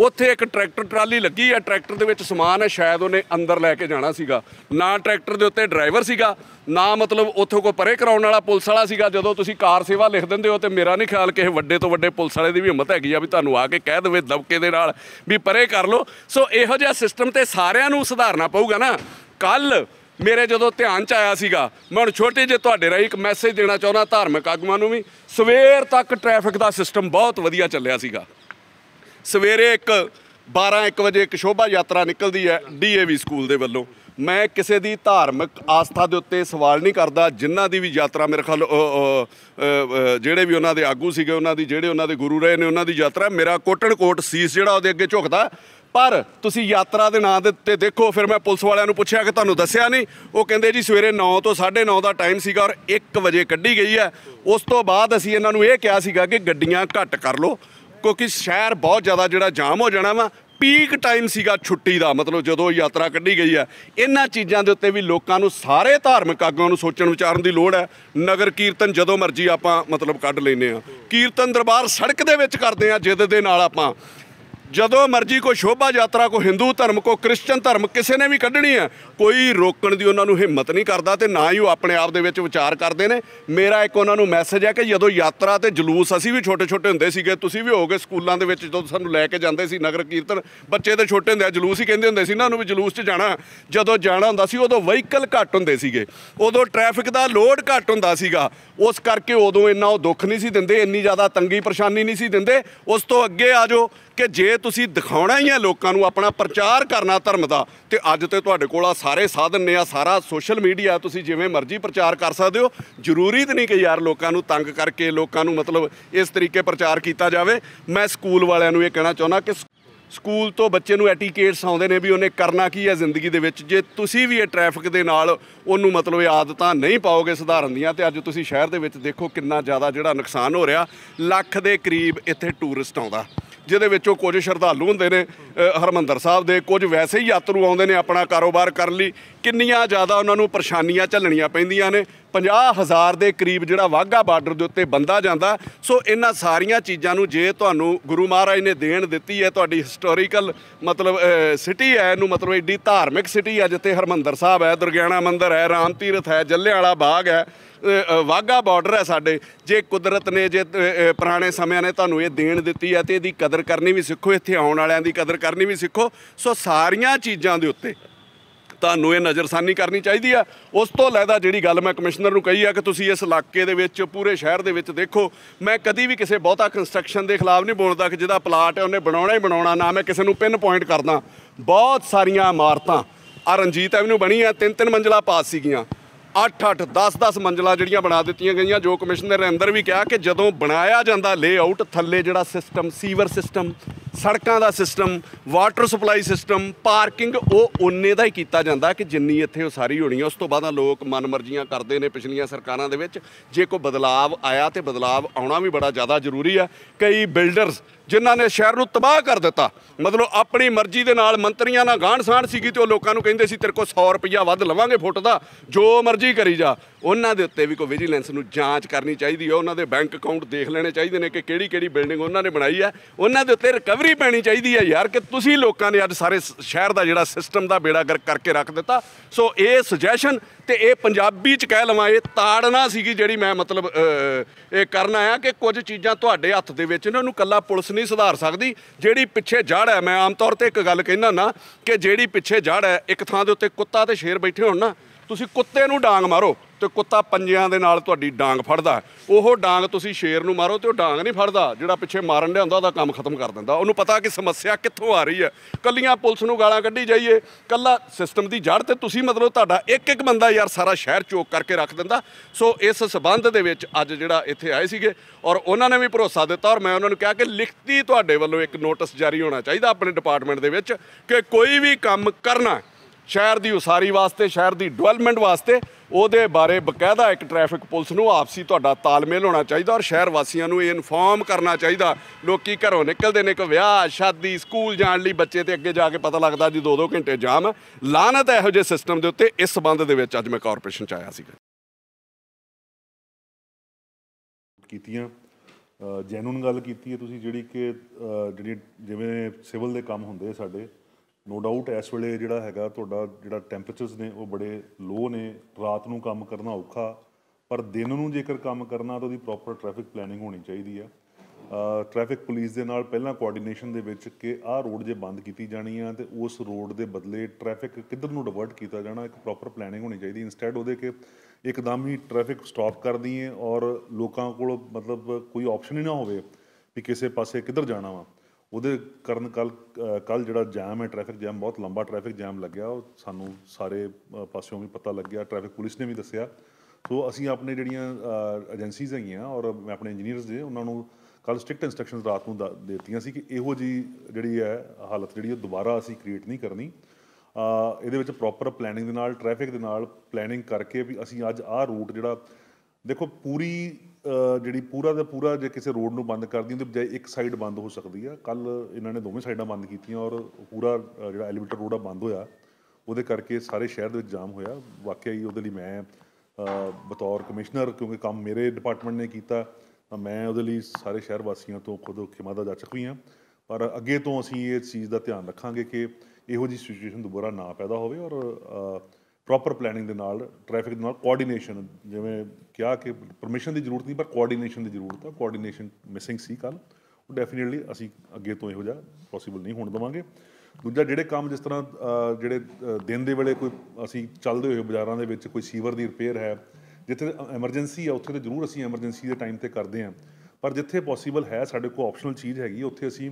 ਉੱਥੇ ਇੱਕ ਟਰੈਕਟਰ ਟਰਾਲੀ ਲੱਗੀ ਹੈ ਟਰੈਕਟਰ ਦੇ ਵਿੱਚ ਸਮਾਨ ਹੈ ਸ਼ਾਇਦ ਉਹਨੇ ਅੰਦਰ ਲੈ ਕੇ ਜਾਣਾ ਸੀਗਾ ਨਾ ਟਰੈਕਟਰ ਦੇ ਉੱਤੇ ਡਰਾਈਵਰ ਸੀਗਾ ਨਾ ਮਤਲਬ ਉੱਥੋਂ ਕੋ ਪਰੇ ਕਰਾਉਣ ਵਾਲਾ ਪੁਲਿਸ ਵਾਲਾ ਸੀਗਾ ਜਦੋਂ ਤੁਸੀਂ ਕਾਰ ਸੇਵਾ ਲਿਖ ਦਿੰਦੇ ਹੋ ਤੇ ਮੇਰਾ ਨਹੀਂ ਖਿਆਲ ਕਿ ਇਹ ਵੱਡੇ ਤੋਂ ਵੱਡੇ ਪੁਲਿਸ ਵਾਲੇ ਦੀ ਵੀ ਹਿੰਮਤ ਹੈਗੀ ਆ ਵੀ ਤੁਹਾਨੂੰ ਆ ਕੇ ਕਹਿ ਦੇਵੇ ਦਬਕੇ ਦੇ ਨਾਲ ਵੀ ਪਰੇ ਕਰ ਲਓ ਸੋ ਇਹੋ ਜਿਹਾ ਸਿਸਟਮ ਤੇ ਸਾਰਿਆਂ ਨੂੰ ਸੁਧਾਰਨਾ ਪਊਗਾ ਨਾ ਕੱਲ ਮੇਰੇ ਜਦੋਂ ਧਿਆਨ ਚ ਆਇਆ ਸੀਗਾ ਮੈਂ ਹੁਣ ਛੋਟੇ ਜੇ ਤੁਹਾਡੇ ਰਾਹੀਂ ਇੱਕ ਮੈਸੇਜ ਦੇਣਾ ਚਾਹੁੰਦਾ ਧਾਰਮਿਕ ਆਗੂਆਂ ਨੂੰ ਵੀ ਸਵੇਰ ਤੱਕ ਟ੍ਰੈਫਿਕ ਦਾ ਸਿਸਟਮ ਬਹੁਤ ਵਧੀਆ ਚੱਲਿਆ ਸੀਗਾ ਸਵੇਰੇ ਇੱਕ 12 1 ਵਜੇ ਇੱਕ ਸ਼ੋਭਾ ਯਾਤਰਾ ਨਿਕਲਦੀ ਹੈ ਡੀਏਵੀ ਸਕੂਲ ਦੇ ਵੱਲੋਂ ਮੈਂ ਕਿਸੇ ਦੀ ਧਾਰਮਿਕ ਆਸਥਾ ਦੇ ਉੱਤੇ ਸਵਾਲ ਨਹੀਂ ਕਰਦਾ ਜਿਨ੍ਹਾਂ ਦੀ ਵੀ ਯਾਤਰਾ ਮੇਰੇ ਖਾਲ ਜਿਹੜੇ ਵੀ ਉਹਨਾਂ ਦੇ ਆਗੂ ਸੀਗੇ ਉਹਨਾਂ ਦੀ ਜਿਹੜੇ ਉਹਨਾਂ ਦੇ ਗੁਰੂ ਰਹੇ ਨੇ ਉਹਨਾਂ ਦੀ ਯਾਤਰਾ ਮੇਰਾ ਕੋਟਣ ਕੋਟ ਸੀਸ ਜਿਹੜਾ ਉਹਦੇ ਅੱਗੇ ਝੁਕਦਾ ਪਰ ਤੁਸੀਂ ਯਾਤਰਾ ਦੇ ਨਾਂ ਦੇ ਉੱਤੇ ਦੇਖੋ ਫਿਰ ਮੈਂ ਪੁਲਿਸ ਵਾਲਿਆਂ ਨੂੰ ਪੁੱਛਿਆ ਕਿ ਤੁਹਾਨੂੰ ਦੱਸਿਆ ਨਹੀਂ ਉਹ ਕਹਿੰਦੇ ਜੀ ਸਵੇਰੇ 9 ਤੋਂ 9:30 ਦਾ ਟਾਈਮ ਸੀਗਾ ਔਰ 1 ਵਜੇ ਕੱਢੀ ਗਈ ਹੈ ਉਸ ਤੋਂ ਬਾਅਦ ਅਸੀਂ ਇਹਨਾਂ ਨੂੰ ਇਹ ਕਿਹਾ ਸੀਗਾ ਕਿ ਗੱਡੀਆਂ ਘੱਟ ਕਰ ਲਓ ਕਿਉਂਕਿ ਸ਼ਹਿਰ ਬਹੁਤ ਜ਼ਿਆਦਾ ਜਿਹੜਾ ਜਾਮ ਹੋ ਜਾਣਾ ਵਾ ਪੀਕ ਟਾਈਮ ਸੀਗਾ ਛੁੱਟੀ ਦਾ ਮਤਲਬ ਜਦੋਂ ਯਾਤਰਾ ਕੱਢੀ ਗਈ ਹੈ ਇਹਨਾਂ ਚੀਜ਼ਾਂ ਦੇ ਉੱਤੇ ਵੀ ਲੋਕਾਂ ਨੂੰ ਸਾਰੇ ਧਾਰਮਿਕ ਆਗੂਆਂ ਨੂੰ ਸੋਚਣ ਵਿਚਾਰਨ ਦੀ ਲੋੜ ਹੈ ਨਗਰ ਕੀਰਤਨ ਜਦੋਂ ਮਰਜ਼ੀ ਆਪਾਂ ਮਤਲਬ ਕੱਢ ਲੈਨੇ ਆ ਕੀਰਤਨ ਦਰਬਾਰ ਸੜਕ ਦੇ ਵਿੱਚ ਕਰਦੇ ਆ ਜਿੱਦ ਦੇ ਨਾਲ ਆਪਾਂ ਜਦੋਂ ਮਰਜ਼ੀ ਕੋਈ ਸ਼ੋਭਾ ਯਾਤਰਾ ਕੋ ਹਿੰਦੂ ਧਰਮ ਕੋ ਕ੍ਰਿਸਚੀਅਨ ਧਰਮ ਕਿਸੇ ਨੇ ਵੀ ਕੱਢਣੀ ਹੈ ਕੋਈ ਰੋਕਣ ਦੀ ਉਹਨਾਂ ਨੂੰ ਹਿੰਮਤ ਨਹੀਂ ਕਰਦਾ ਤੇ ਨਾ ਹੀ ਉਹ ਆਪਣੇ ਆਪ ਦੇ ਵਿੱਚ ਵਿਚਾਰ ਕਰਦੇ ਨੇ ਮੇਰਾ ਇੱਕ ਉਹਨਾਂ ਨੂੰ ਮੈਸੇਜ ਹੈ ਕਿ ਜਦੋਂ ਯਾਤਰਾ ਤੇ ਜਲੂਸ ਅਸੀਂ ਵੀ ਛੋਟੇ ਛੋਟੇ ਹੁੰਦੇ ਸੀਗੇ ਤੁਸੀਂ ਵੀ ਹੋਗੇ ਸਕੂਲਾਂ ਦੇ ਵਿੱਚ ਜਦੋਂ ਸਾਨੂੰ ਲੈ ਕੇ ਜਾਂਦੇ ਸੀ ਨਗਰ ਕੀਰਤਨ ਬੱਚੇ ਤੇ ਛੋਟੇ ਹੁੰਦੇ ਜਲੂਸ ਹੀ ਕਹਿੰਦੇ ਹੁੰਦੇ ਸੀ ਇਹਨਾਂ ਨੂੰ ਵੀ ਜਲੂਸ 'ਚ ਜਾਣਾ ਜਦੋਂ ਜਾਣਾ ਹੁੰਦਾ ਸੀ ਉਦੋਂ ਵਹੀਕਲ ਘੱਟ ਹੁੰਦੇ ਸੀਗੇ ਉਦੋਂ ਟ੍ਰੈਫਿਕ ਦਾ ਲੋਡ ਘੱਟ ਹੁੰਦਾ ਸੀਗਾ ਉਸ ਕਰਕੇ ਉਦੋਂ ਇੰਨਾ ਉਹ ਦੁੱਖ ਨਹੀਂ ਸੀ ਦਿੰਦੇ ਇੰਨੀ ਜ਼ਿਆਦਾ ਤੰਗੀ ਪਰੇਸ਼ਾਨੀ ਨਹੀਂ ਸੀ ਦਿੰਦੇ ਉਸ ਤੋਂ ਅੱਗੇ ਆਜੋ ਕਿ ਜੇ ਤੁਸੀਂ ਦਿਖਾਉਣਾ ਹੀ ਹੈ ਲੋਕਾਂ ਨੂੰ ਆਪਣਾ ਪ੍ਰਚਾਰ ਕਰਨਾ ਧਰਮ ਦਾ ਤੇ ਅੱਜ ਤੇ ਤੁਹਾਡੇ ਕੋਲ ਆ ਸਾਰੇ ਸਾਧਨ ਨੇ ਆ ਸਾਰਾ ਸੋਸ਼ਲ ਮੀਡੀਆ ਤੁਸੀਂ ਜਿਵੇਂ ਮਰਜ਼ੀ ਪ੍ਰਚਾਰ ਕਰ ਸਕਦੇ ਹੋ ਜ਼ਰੂਰੀ ਤਾਂ ਨਹੀਂ ਕਿ ਯਾਰ ਲੋਕਾਂ ਨੂੰ ਤੰਗ ਕਰਕੇ ਲੋਕਾਂ ਨੂੰ ਮਤਲਬ ਇਸ ਤਰੀਕੇ ਪ੍ਰਚਾਰ ਕੀਤਾ ਜਾਵੇ ਮੈਂ ਸਕੂਲ ਵਾਲਿਆਂ ਨੂੰ ਇਹ ਕਹਿਣਾ ਚਾਹੁੰਦਾ ਕਿ ਸਕੂਲ ਤੋਂ ਬੱਚੇ ਨੂੰ ਐਟੀਕੇਟਸ ਆਉਂਦੇ ਨੇ ਵੀ ਉਹਨੇ ਕਰਨਾ ਕੀ ਹੈ ਜ਼ਿੰਦਗੀ ਦੇ ਵਿੱਚ ਜੇ ਤੁਸੀਂ ਵੀ ਇਹ ਟ੍ਰੈਫਿਕ ਦੇ ਨਾਲ ਉਹਨੂੰ ਮਤਲਬ ਇਹ ਆਦਤਾਂ ਨਹੀਂ ਪਾਓਗੇ ਸੁਧਾਰਨ ਦੀਆਂ ਤੇ ਅੱਜ ਤੁਸੀਂ ਸ਼ਹਿਰ ਦੇ ਵਿੱਚ ਦੇਖੋ ਕਿੰਨਾ ਜ਼ਿਆਦਾ ਜਿਹੜਾ ਨੁਕਸਾਨ ਹੋ ਰਿਹਾ ਲੱਖ ਦੇ ਕਰੀਬ ਇੱਥੇ ਟੂਰਿਸਟ ਆਉਂਦਾ ਜਿਹਦੇ ਵਿੱਚੋਂ ਕੁਝ ਸ਼ਰਧਾਲੂ ਹੁੰਦੇ ਨੇ ਹਰਮੰਦਰ ਸਾਹਿਬ ਦੇ ਕੁਝ ਵੈਸੇ ਹੀ ਯਾਤਰੂ ਆਉਂਦੇ ਨੇ ਆਪਣਾ ਕਾਰੋਬਾਰ ਕਰਨ ਲਈ ਕਿੰਨੀਆਂ ਜ਼ਿਆਦਾ ਉਹਨਾਂ ਨੂੰ ਪਰੇਸ਼ਾਨੀਆਂ ਝੱਲਣੀਆਂ ਪੈਂਦੀਆਂ ਨੇ 50000 ਦੇ ਕਰੀਬ ਜਿਹੜਾ ਵਾਗਾ ਬਾਰਡਰ ਦੇ ਉੱਤੇ ਬੰਦਾ ਜਾਂਦਾ ਸੋ ਇਹਨਾਂ ਸਾਰੀਆਂ ਚੀਜ਼ਾਂ ਨੂੰ ਜੇ ਤੁਹਾਨੂੰ ਗੁਰੂ ਮਹਾਰਾਜ ਨੇ ਦੇਣ ਦਿੱਤੀ ਹੈ ਤੁਹਾਡੀ ਹਿਸਟੋਰੀਕਲ ਮਤਲਬ ਸਿਟੀ ਹੈ ਇਹਨੂੰ ਮਤਲਬ ਏਡੀ ਧਾਰਮਿਕ ਸਿਟੀ ਹੈ ਜਿੱਥੇ ਹਰਮੰਦਰ ਸਾਹਿਬ ਹੈ ਦੁਰਗਿਆਣਾ ਮੰਦਿਰ ਹੈ ਰਾਮ ਤੀਰਥ ਹੈ ਜੱਲੇਵਾਲਾ ਬਾਗ ਹੈ ਵਾਗਾ ਬਾਰਡਰ ਹੈ ਸਾਡੇ ਜੇ ਕੁਦਰਤ ਨੇ ਜੇ ਪੁਰਾਣੇ ਸਮਿਆਂ ਨੇ ਤੁਹਾਨੂੰ ਇਹ ਦੇਣ ਦਿੱਤੀ ਹੈ ਤੇ ਇਹਦੀ ਕਦਰ ਕਰਨੀ ਵੀ ਸਿੱਖੋ ਇੱਥੇ ਆਉਣ ਵਾਲਿਆਂ ਦੀ ਕਦਰ ਕਰਨੀ ਵੀ ਸਿੱਖੋ ਸੋ ਸਾਰੀਆਂ ਚੀਜ਼ਾਂ ਦੇ ਉੱਤੇ ਤੁਹਾਨੂੰ ਇਹ ਨਜ਼ਰਸਾਨੀ ਕਰਨੀ ਚਾਹੀਦੀ ਆ ਉਸ ਤੋਂ ਲੈਦਾ ਜਿਹੜੀ ਗੱਲ ਮੈਂ ਕਮਿਸ਼ਨਰ ਨੂੰ ਕਹੀ ਆ ਕਿ ਤੁਸੀਂ ਇਸ ਇਲਾਕੇ ਦੇ ਵਿੱਚ ਪੂਰੇ ਸ਼ਹਿਰ ਦੇ ਵਿੱਚ ਦੇਖੋ ਮੈਂ ਕਦੀ ਵੀ ਕਿਸੇ ਬਹੁਤਾ ਕੰਸਟਰਕਸ਼ਨ ਦੇ ਖਿਲਾਫ ਨਹੀਂ ਬੋਲਦਾ ਕਿ ਜਿਹਦਾ ਪਲਾਟ ਹੈ ਉਹਨੇ ਬਣਾਉਣਾ ਹੀ ਬਣਾਉਣਾ ਨਾ ਮੈਂ ਕਿਸੇ ਨੂੰ ਪਿੰਨ ਪੁਆਇੰਟ ਕਰਦਾ ਬਹੁਤ ਸਾਰੀਆਂ ਇਮਾਰਤਾਂ ਆ ਰਣਜੀਤ ਐਵਨਿਊ ਬਣੀ ਆ ਤਿੰਨ ਤਿੰਨ ਮੰਜ਼ਲਾ ਪਾਸ ਸੀਗੀਆਂ 8-8 10-10 ਮੰਜ਼ਲਾ ਜਿਹੜੀਆਂ ਬਣਾ ਦਿੱਤੀਆਂ ਗਈਆਂ ਜੋ ਕਮਿਸ਼ਨਰ ਨੇ ਅੰਦਰ ਵੀ ਕਿਹਾ ਕਿ ਜਦੋਂ ਬਣਾਇਆ ਜਾਂਦਾ ਲੇਆਊਟ ਥੱਲੇ ਜਿਹੜਾ ਸਿਸਟਮ ਸੀਵਰ ਸਿਸਟਮ ਸੜਕਾਂ ਦਾ system water supply system parking ਉਹ ਉਨੇ ਦਾ ਹੀ ਕੀਤਾ ਜਾਂਦਾ ਕਿ ਜਿੰਨੀ ਇੱਥੇ ਉਹ ਸਾਰੀ ਹੋਣੀ ਉਸ ਤੋਂ ਬਾਅਦ ਆ ਲੋਕ ਮਨਮਰਜ਼ੀਆਂ ਕਰਦੇ ਨੇ ਪਿਛਲੀਆਂ ਸਰਕਾਰਾਂ ਦੇ ਵਿੱਚ ਜੇ ਕੋਈ ਬਦਲਾਵ ਆਇਆ ਤੇ ਬਦਲਾਵ ਆਉਣਾ ਵੀ ਬੜਾ ਜ਼ਿਆਦਾ ਜ਼ਰੂਰੀ ਆ ਕਈ ਬਿਲਡਰਸ ਜਿਨ੍ਹਾਂ ਨੇ ਸ਼ਹਿਰ ਨੂੰ ਤਬਾਹ ਕਰ ਦਿੱਤਾ ਮਤਲਬ ਆਪਣੀ ਮਰਜ਼ੀ ਦੇ ਨਾਲ ਮੰਤਰੀਆਂ ਨਾਲ ਗਾਂਢ ਸਾਂਢ ਸੀਗੀ ਤੇ ਉਹ ਲੋਕਾਂ ਨੂੰ ਕਹਿੰਦੇ ਸੀ ਤੇਰੇ ਕੋ 100 ਰੁਪਇਆ ਵੱਧ ਲਵਾਂਗੇ ਫੁੱਟ ਦਾ ਜੋ ਮਰਜ਼ੀ ਕਰੀ ਜਾ ਉਹਨਾਂ ਦੇ ਉੱਤੇ ਵੀ ਕੋਈ ਵਿਜੀਲੈਂਸ ਨੂੰ ਜਾਂਚ ਕਰਨੀ ਚਾਹੀਦੀ ਹੈ ਉਹਨਾਂ ਦੇ ਬੈਂਕ ਅਕਾਊਂਟ ਦੇਖ ਲੈਣੇ ਚਾਹੀਦੇ ਨੇ ਕਿ ਕਿਹੜੀ ਕਿਹੜੀ ਬਿਲਡਿੰਗ ਉਹਨਾਂ ਨੇ ਬਣਾਈ ਹੈ ਉਹਨਾਂ ਦੇ ਉੱਤੇ ਰਿਕਵਰੀ ਪੈਣੀ ਚਾਹੀਦੀ ਹੈ ਯਾਰ ਕਿ ਤੁਸੀਂ ਲੋਕਾਂ ਨੇ ਅੱਜ ਸਾਰੇ ਸ਼ਹਿਰ ਦਾ ਜਿਹੜਾ ਸਿਸਟਮ ਦਾ ਬੇੜਾ ਗਰਕ ਕਰਕੇ ਰੱਖ ਦਿੱਤਾ ਸੋ ਇਹ ਸੁਜੈਸ਼ਨ ਤੇ ਇਹ ਪੰਜਾਬੀ ਚ ਕਹਿ ਲਵਾਂ ਇਹ ਤਾੜਨਾ ਸੀਗੀ ਜਿਹੜੀ ਮੈਂ ਮਤਲਬ ਇਹ ਕਰਨਾ ਆ ਕਿ ਕੁਝ ਚੀਜ਼ਾਂ ਤੁਹਾਡੇ ਹੱਥ ਦੇ ਵਿੱਚ ਨੇ ਉਹਨੂੰ ਕੱਲਾ ਪੁਲਿਸ ਨਹੀਂ ਸੁਧਾਰ ਸਕਦੀ ਜਿਹੜੀ ਪਿੱਛੇ ਜੜ ਹੈ ਮੈਂ ਆਮ ਤੌਰ ਤੇ ਇੱਕ ਗੱਲ ਕਹਿੰਦਾ ਨਾ ਕਿ ਜਿਹੜੀ ਪਿੱਛੇ ਜੜ ਹੈ ਇੱਕ ਥਾਂ ਦੇ ਉੱਤੇ ਕੁੱਤਾ ਤੇ ਸ਼ੇਰ ਬੈਠੇ ਹੋਣ ਨਾ ਤੁਸੀਂ ਕੁੱਤੇ ਨੂੰ ਡਾਂਗ ਮਾਰੋ ਤੇ ਕੁੱਤਾ ਪੰਜਿਆਂ ਦੇ ਨਾਲ ਤੁਹਾਡੀ ਡਾਂਗ ਫੜਦਾ ਉਹ ਡਾਂਗ ਤੁਸੀਂ ਸ਼ੇਰ ਨੂੰ ਮਾਰੋ ਤੇ ਉਹ ਡਾਂਗ ਨਹੀਂ ਫੜਦਾ ਜਿਹੜਾ ਪਿੱਛੇ ਮਾਰਨ ਦੇ ਹੁੰਦਾ ਉਹਦਾ ਕੰਮ ਖਤਮ ਕਰ ਦਿੰਦਾ ਉਹਨੂੰ ਪਤਾ ਕਿ ਸਮੱਸਿਆ ਕਿੱਥੋਂ ਆ ਰਹੀ ਹੈ ਕੱਲੀਆਂ ਪੁਲਿਸ ਨੂੰ ਗਾਲਾਂ ਕੱਢੀ ਜਾਈਏ ਕੱਲਾ ਸਿਸਟਮ ਦੀ ਜੜ ਤੇ ਤੁਸੀਂ ਮਤਲਬ ਤੁਹਾਡਾ ਇੱਕ ਇੱਕ ਬੰਦਾ ਯਾਰ ਸਾਰਾ ਸ਼ਹਿਰ ਚੋਕ ਕਰਕੇ ਰੱਖ ਦਿੰਦਾ ਸੋ ਇਸ ਸਬੰਧ ਦੇ ਵਿੱਚ ਅੱਜ ਜਿਹੜਾ ਇੱਥੇ ਆਏ ਸੀਗੇ ਔਰ ਉਹਨਾਂ ਨੇ ਵੀ ਭਰੋਸਾ ਦਿੱਤਾ ਔਰ ਮੈਂ ਉਹਨਾਂ ਨੂੰ ਕਿਹਾ ਕਿ ਲਿਖਤੀ ਤੁਹਾਡੇ ਵੱਲੋਂ ਇੱਕ ਨੋਟਿਸ ਜਾਰੀ ਹੋਣਾ ਚਾਹੀਦਾ ਆਪਣੇ ਡਿਪਾਰਟਮੈਂਟ ਦੇ ਵਿੱਚ ਕਿ ਕੋਈ ਵੀ ਕੰਮ ਕਰਨਾ ਸ਼ਹਿਰ ਦੀ ਉਸਾਰੀ ਵਾਸਤੇ ਸ਼ਹਿਰ ਦੀ ਡਿਵੈਲਪਮੈਂਟ ਵਾਸਤੇ ਉਹਦੇ ਬਾਰੇ ਬਕਾਇਦਾ ਇੱਕ ਟ੍ਰੈਫਿਕ ਪੁਲਿਸ ਨੂੰ ਆਪਸੀ ਤੁਹਾਡਾ ਤਾਲਮੇਲ ਹੋਣਾ ਚਾਹੀਦਾ ਔਰ ਸ਼ਹਿਰ ਵਾਸੀਆਂ ਨੂੰ ਇਹ ਇਨਫਾਰਮ ਕਰਨਾ ਚਾਹੀਦਾ ਲੋਕੀ ਘਰੋਂ ਨਿਕਲਦੇ ਨੇ ਕਿ ਵਿਆਹ ਸ਼ਾਦੀ ਸਕੂਲ ਜਾਣ ਲਈ ਬੱਚੇ ਤੇ ਅੱਗੇ ਜਾ ਕੇ ਪਤਾ ਲੱਗਦਾ ਜੀ 2-2 ਘੰਟੇ ਜਾਮ ਲਾਨਤ ਇਹੋ ਜਿਹੇ ਸਿਸਟਮ ਦੇ ਉੱਤੇ ਇਸ ਸਬੰਧ ਦੇ ਵਿੱਚ ਅੱਜ ਮੈਂ ਕਾਰਪੋਰੇਸ਼ਨ ਚ ਆਇਆ ਸੀਗਾ ਕੀਤੀਆਂ ਜੈਨੂਨ ਗੱਲ ਕੀਤੀ ਹੈ ਤੁਸੀਂ ਜਿਹੜੀ ਕਿ ਜਿਹੜੀ ਜਿਵੇਂ ਸਿਵਲ ਦੇ ਕੰਮ ਹੁੰਦੇ ਸਾਡੇ ਨੋ ਡਾਊਟ ਇਸ ਵੇਲੇ ਜਿਹੜਾ ਹੈਗਾ ਤੁਹਾਡਾ ਜਿਹੜਾ ਟੈਂਪਰੇਚਰਸ ਨੇ ਉਹ ਬੜੇ ਲੋ ਨੇ ਰਾਤ ਨੂੰ ਕੰਮ ਕਰਨਾ ਔਖਾ ਪਰ ਦਿਨ ਨੂੰ ਜੇਕਰ ਕੰਮ ਕਰਨਾ ਤਾਂ ਉਹਦੀ ਪ੍ਰੋਪਰ ਟ੍ਰੈਫਿਕ ਪਲੈਨਿੰਗ ਹੋਣੀ ਚਾਹੀਦੀ ਆ ਟ੍ਰੈਫਿਕ ਪੁਲਿਸ ਦੇ ਨਾਲ ਪਹਿਲਾਂ ਕੋਆਰਡੀਨੇਸ਼ਨ ਦੇ ਵਿੱਚ ਕਿ ਆਹ ਰੋਡ ਜੇ ਬੰਦ ਕੀਤੀ ਜਾਣੀ ਆ ਤੇ ਉਸ ਰੋਡ ਦੇ ਬਦਲੇ ਟ੍ਰੈਫਿਕ ਕਿੱਧਰ ਨੂੰ ਡਿਵਰਟ ਕੀਤਾ ਜਾਣਾ ਇੱਕ ਪ੍ਰੋਪਰ ਪਲੈਨਿੰਗ ਹੋਣੀ ਚਾਹੀਦੀ ਇਨਸਟੈਡ ਉਹਦੇ ਕਿ ਇੱਕਦਮ ਹੀ ਟ੍ਰੈਫਿਕ ਸਟਾਪ ਕਰ ਦਈਏ ਔਰ ਲੋਕਾਂ ਕੋਲ ਮਤਲਬ ਕੋਈ ਆਪਸ਼ਨ ਹੀ ਨਾ ਹੋਵੇ ਕਿ ਕਿਸੇ ਪਾਸੇ ਕਿੱਧਰ ਜਾਣਾ ਵਾ ਉਹਦੇ ਕਰਨ ਕੱਲ ਕੱਲ ਜਿਹੜਾ ਜਾਮ ਹੈ ਟ੍ਰੈਫਿਕ ਜਾਮ ਬਹੁਤ ਲੰਬਾ ਟ੍ਰੈਫਿਕ ਜਾਮ ਲੱਗਿਆ ਉਹ ਸਾਨੂੰ ਸਾਰੇ ਪਾਸਿਓਂ ਵੀ ਪਤਾ ਲੱਗਿਆ ਟ੍ਰੈਫਿਕ ਪੁਲਿਸ ਨੇ ਵੀ ਦੱਸਿਆ ਸੋ ਅਸੀਂ ਆਪਣੇ ਜਿਹੜੀਆਂ ਏਜੰਸੀਜ਼ ਹੈਗੀਆਂ ਔਰ ਮੈਂ ਆਪਣੇ ਇੰਜੀਨੀਅਰਸ ਦੇ ਉਹਨਾਂ ਨੂੰ ਕੱਲ ਸਟ੍ਰਿਕਟ ਇਨਸਟਰਕਸ਼ਨਸ ਰਾਤ ਨੂੰ ਦਿੱਤੀਆਂ ਸੀ ਕਿ ਇਹੋ ਜੀ ਜਿਹੜੀ ਹੈ ਹਾਲਤ ਜਿਹੜੀ ਉਹ ਦੁਬਾਰਾ ਅਸੀਂ ਕ੍ਰੀਏਟ ਨਹੀਂ ਕਰਨੀ ਇਹਦੇ ਵਿੱਚ ਪ੍ਰੋਪਰ ਪਲੈਨਿੰਗ ਦੇ ਨਾਲ ਟ੍ਰੈਫਿਕ ਦੇ ਨਾਲ ਪਲੈਨਿੰਗ ਕਰਕੇ ਵੀ ਅਸੀਂ ਅੱਜ ਆਹ ਰੂਟ ਜਿਹੜਾ ਦੇਖੋ ਪੂਰੀ ਜਿਹੜੀ ਪੂਰਾ ਦਾ ਪੂਰਾ ਜੇ ਕਿਸੇ ਰੋਡ ਨੂੰ ਬੰਦ ਕਰਦੀ ਉਹਦੇ ਬਜਾਏ ਇੱਕ ਸਾਈਡ ਬੰਦ ਹੋ ਸਕਦੀ ਆ ਕੱਲ ਇਹਨਾਂ ਨੇ ਦੋਵੇਂ ਸਾਈਡਾਂ ਬੰਦ ਕੀਤੀਆਂ ਔਰ ਪੂਰਾ ਜਿਹੜਾ ਐਲੀਵੇਟਰ ਰੋਡ ਆ ਬੰਦ ਹੋਇਆ ਉਹਦੇ ਕਰਕੇ ਸਾਰੇ ਸ਼ਹਿਰ ਦੇ ਵਿੱਚ ਜਾਮ ਹੋਇਆ ਵਾਕਿਆ ਹੀ ਉਹਦੇ ਲਈ ਮੈਂ ਬਤੌਰ ਕਮਿਸ਼ਨਰ ਕਿਉਂਕਿ ਕੰਮ ਮੇਰੇ ਡਿਪਾਰਟਮੈਂਟ ਨੇ ਕੀਤਾ ਤਾਂ ਮੈਂ ਉਹਦੇ ਲਈ ਸਾਰੇ ਸ਼ਹਿਰ ਵਾਸੀਆਂ ਤੋਂ ਖੁਦ ਖਿਮਾ ਦਾ ਜਾਚਕ ਵੀ ਆ ਪਰ ਅੱਗੇ ਤੋਂ ਅਸੀਂ ਇਹ ਚੀਜ਼ ਦਾ ਧਿਆਨ ਰੱਖਾਂਗੇ ਕਿ ਇਹੋ ਜੀ ਸਿਚੁਏਸ਼ਨ ਦੁਬਾਰਾ ਨਾ ਪੈਦਾ ਹੋਵੇ ਔਰ ਪ੍ਰੋਪਰ ਪਲੈਨਿੰਗ ਦੇ ਨਾਲ ਟ੍ਰੈਫਿਕ ਦੇ ਨਾਲ ਕੋਆਰਡੀਨੇਸ਼ਨ ਜਿਵੇਂ ਕਿਹਾ ਕਿ ਪਰਮਿਸ਼ਨ ਦੀ ਜ਼ਰੂਰਤ ਨਹੀਂ ਪਰ ਕੋਆਰਡੀਨੇਸ਼ਨ ਦੀ ਜ਼ਰੂਰਤ ਹੈ ਕੋਆਰਡੀਨੇਸ਼ਨ ਮਿਸਿੰਗ ਸੀ ਕੱਲ ਉਹ ਡੈਫੀਨਿਟਲੀ ਅਸੀਂ ਅੱਗੇ ਤੋਂ ਇਹੋ ਜਿਹਾ ਪੋਸੀਬਲ ਨਹੀਂ ਹੋਣ ਦਵਾਂਗੇ ਦੂਜਾ ਜਿਹੜੇ ਕੰਮ ਜਿਸ ਤਰ੍ਹਾਂ ਜਿਹੜੇ ਦਿਨ ਦੇ ਵੇਲੇ ਕੋਈ ਅਸੀਂ ਚੱਲਦੇ ਹੋਏ ਬਾਜ਼ਾਰਾਂ ਦੇ ਵਿੱਚ ਕੋਈ ਸੀਵਰ ਦੀ ਰਿਪੇਅਰ ਹੈ ਜਿੱਥੇ ਐਮਰਜੈਂਸੀ ਆ ਉੱਥੇ ਤੇ ਜ਼ਰੂਰ ਅਸੀਂ ਐਮਰਜੈਂਸੀ ਦੇ ਟਾਈਮ ਤੇ ਕਰਦੇ ਆ ਪਰ ਜਿੱਥੇ ਪੋਸੀਬਲ ਹੈ ਸਾਡੇ ਕੋਲ ਆਪਸ਼ਨਲ ਚੀਜ਼ ਹੈਗੀ ਉੱਥੇ ਅਸੀਂ